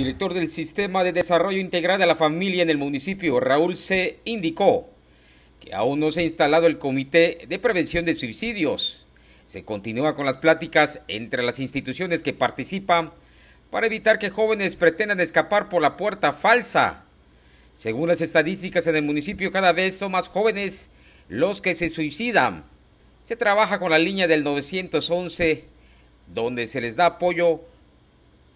director del Sistema de Desarrollo Integral de la Familia en el municipio, Raúl C., indicó que aún no se ha instalado el Comité de Prevención de Suicidios. Se continúa con las pláticas entre las instituciones que participan para evitar que jóvenes pretendan escapar por la puerta falsa. Según las estadísticas en el municipio, cada vez son más jóvenes los que se suicidan. Se trabaja con la línea del 911, donde se les da apoyo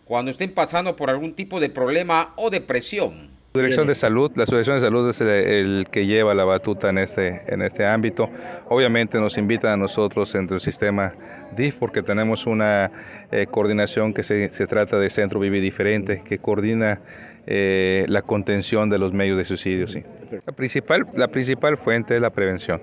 cuando estén pasando por algún tipo de problema o depresión. La Dirección de Salud, la Asociación de Salud es el, que lleva la batuta en este, en este ámbito. Obviamente nos invitan a nosotros entre el sistema DIF porque tenemos una eh, coordinación que se, se trata de Centro Vivir Diferente, que coordina eh, la contención de los medios de suicidio. Sí. La, principal, la principal fuente es la prevención.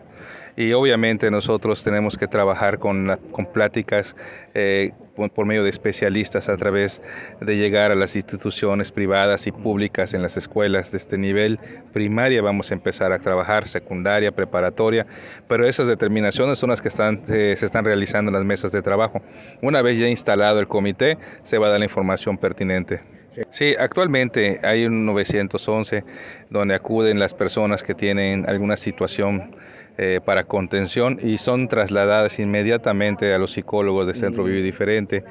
Y obviamente nosotros tenemos que trabajar con, con pláticas eh, por medio de especialistas a través de llegar a las instituciones privadas y públicas en las escuelas de este nivel. Primaria vamos a empezar a trabajar, secundaria, preparatoria, pero esas determinaciones son las que eh, se están realizando en las mesas de trabajo. Una vez ya instalado el comité, se va a dar la información pertinente. Sí, actualmente hay un 911 donde acuden las personas que tienen alguna situación eh, para contención y son trasladadas inmediatamente a los psicólogos de Centro Vivi Diferente.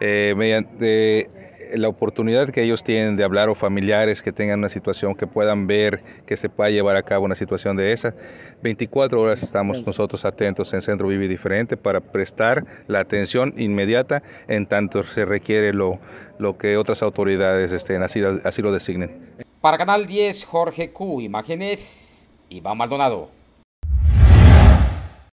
Eh, mediante la oportunidad que ellos tienen de hablar o familiares que tengan una situación que puedan ver que se pueda llevar a cabo una situación de esa. 24 horas estamos nosotros atentos en Centro Vivi Diferente para prestar la atención inmediata en tanto se requiere lo, lo que otras autoridades estén, así, así lo designen. Para Canal 10, Jorge Q, imágenes Iván Maldonado.